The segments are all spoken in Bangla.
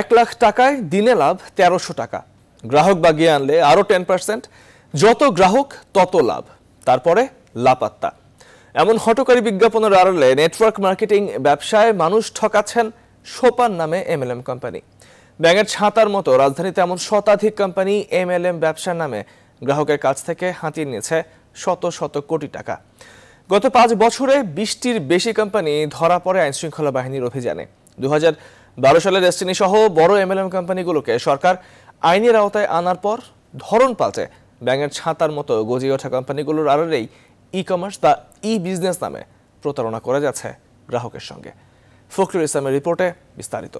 এক লাখ টাকায় দিনে লাভ তেরোশো টাকা গ্রাহক বাগিয়ে আনলে আরও টেন পার্সেন্ট যত গ্রাহক তত লাভ তারপরে লাপাত্তা এমন হটকারী বিজ্ঞাপনের আড়ালে নেটওয়ার্ক মার্কেটিং ব্যবসায় মানুষ ঠকাচ্ছেন সোপান নামে এমএলএম কোম্পানি ব্যাঙের ছাতার মতো রাজধানীতে এমন শতাধিক কোম্পানি এমএলএম ব্যবসার নামে গ্রাহকের কাছ থেকে হাতিয়ে নিয়েছে শত শত কোটি টাকা গত পাঁচ বছরে বিশটির বেশি কোম্পানি ধরা পড়ে আইনশৃঙ্খলা বাহিনীর অভিযানে দু বারো সালে ডেস্টিনি সহ বড় এমএলএম কোম্পানিগুলোকে সরকার আইনের আওতায় আনার পর ধরন পাল্টে ব্যাঙের ছাতার মতো গজিয়ে ওঠা কোম্পানিগুলোর আড়ালেই ই কমার্স বা ই বিজনেস নামে প্রতারণা করা যাচ্ছে গ্রাহকের সঙ্গে ফখরুল ইসলামের রিপোর্টে বিস্তারিত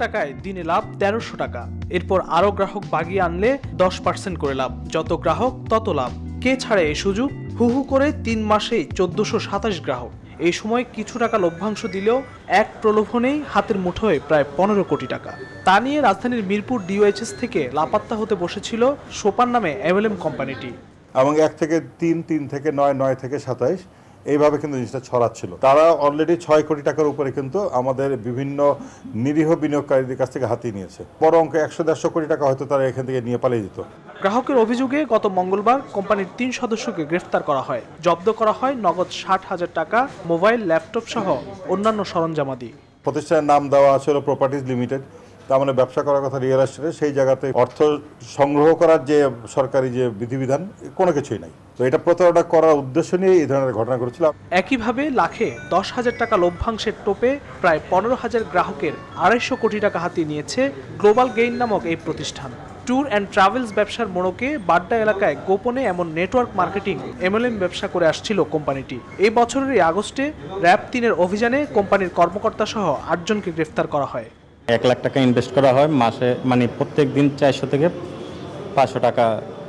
টাকায় দিনে লাভ তেরোশো টাকা এরপর আরও গ্রাহক বাগিয়ে আনলে দশ পার্সেন্ট করে লাভ যত গ্রাহক তত লাভ কে ছাড়ে এ সুযোগ হুহু করে তিন মাসে চোদ্দশো সাতাশ গ্রাহক এই সময় কিছু টাকা লভ্যাংশ দিলেও এক প্রলোভনেই হাতের মুঠোয় প্রায় পনেরো কোটি টাকা তা নিয়ে রাজধানীর মিরপুর ডিওএইচএস থেকে লাপাত্তা হতে বসেছিল সোপান নামে এমএলএম কোম্পানিটি এবং এক থেকে তিন তিন থেকে নয় নয় থেকে সাতাইশ এইভাবে কিন্তু জিনিসটা ছড়াচ্ছিল তারা অলরেডি ছয় কোটি টাকার উপরে কিন্তু আমাদের বিভিন্ন নিরীহ বিনিয়োগকারীদের কাছ থেকে হাতিয়ে নিয়েছে বড় অঙ্কে একশো দেড়শো কোটি টাকা হয়তো তারা এখান থেকে নিয়ে পালিয়ে যেত গ্রাহকের অভিযোগে গত মঙ্গলবার কোম্পানির তিন সদস্যকে গ্রেফতার করা হয় জব্দ করা হয় নগদ ষাট হাজার টাকা মোবাইল ল্যাপটপ সহ অন্যান্য সরঞ্জামাদি প্রতিষ্ঠানের নাম দেওয়া আছে প্রপার্টিজ লিমিটেড তার মানে ব্যবসা করার কথা রিয়েল এস্টেটে সেই জায়গাতে অর্থ সংগ্রহ করার যে সরকারি যে বিধিবিধান কোনো কিছুই নাই তো এটা প্রতারণা করার উদ্দেশ্য নিয়ে এই ধরনের ঘটনা ঘটেছিল একইভাবে লাখে দশ হাজার টাকা লভ্যাংশের টোপে প্রায় পনেরো হাজার গ্রাহকের আড়াইশো কোটি টাকা হাতিয়ে নিয়েছে গ্লোবাল গেইন নামক এই প্রতিষ্ঠান ট্যুর অ্যান্ড ট্রাভেলস ব্যবসার মোড়কে বাড্ডা এলাকায় গোপনে এমন নেটওয়ার্ক মার্কেটিং এমএলএম ব্যবসা করে আসছিল কোম্পানিটি এই বছরের আগস্টে র্যাব তিনের অভিযানে কোম্পানির কর্মকর্তা সহ আটজনকে গ্রেফতার করা হয় এক লাখ টাকা ইনভেস্ট করা হয় মাসে মানে প্রত্যেক দিন চারশো থেকে পাঁচশো টাকা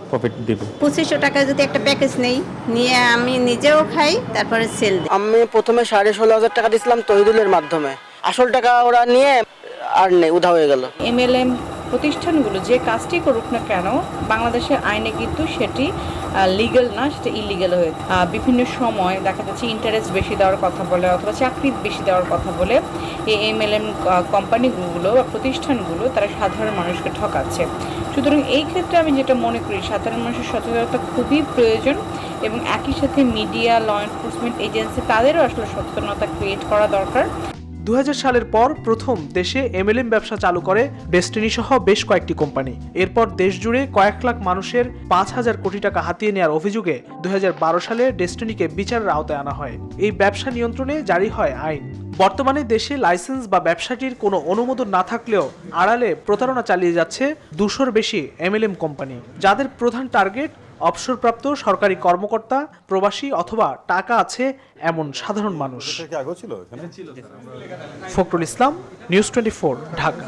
প্রফিট দিব পঁচিশশো টাকা যদি একটা প্যাকেজ নেই নিয়ে আমি নিজেও খাই তারপরে সেল দিই আমি প্রথমে সাড়ে ষোলো হাজার টাকা দিয়েছিলাম তহিদুলের মাধ্যমে আসল টাকা ওরা নিয়ে আর নেই উধা হয়ে গেল এম এল এম প্রতিষ্ঠানগুলো যে কাজটি করুক না কেন বাংলাদেশের আইনে কিন্তু সেটি লিগাল না সেটা ইলিগাল হয়ে বিভিন্ন সময় দেখা যাচ্ছে ইন্টারেস্ট বেশি দেওয়ার কথা বলে অথবা চাকরি বেশি দেওয়ার কথা বলে এই এম এল এম কোম্পানিগুলো বা প্রতিষ্ঠানগুলো তারা সাধারণ মানুষকে ঠকাচ্ছে সুতরাং এই ক্ষেত্রে আমি যেটা মনে করি সাধারণ মানুষের সচেতনতা খুবই প্রয়োজন এবং একই সাথে মিডিয়া ল এনফোর্সমেন্ট এজেন্সি তাদেরও আসলে সচেতনতা ক্রিয়েট করা দরকার দু সালের পর প্রথম দেশে এমএলএম ব্যবসা চালু করে ডেস্টিনি সহ বেশ কয়েকটি কোম্পানি এরপর দেশ জুড়ে কয়েক লাখ মানুষের পাঁচ হাজার কোটি টাকা হাতিয়ে নেওয়ার অভিযোগে দু সালে ডেস্টিনিকে বিচারের আওতায় আনা হয় এই ব্যবসা নিয়ন্ত্রণে জারি হয় আইন বর্তমানে দেশে লাইসেন্স বা ব্যবসাটির কোনো অনুমোদন না থাকলেও আড়ালে প্রতারণা চালিয়ে যাচ্ছে দুশোর বেশি এমএলএম কোম্পানি যাদের প্রধান টার্গেট অবসরপ্রাপ্ত সরকারি কর্মকর্তা প্রবাসী অথবা টাকা আছে এমন সাধারণ মানুষ ফখরুল ইসলাম নিউজ টোয়েন্টি ঢাকা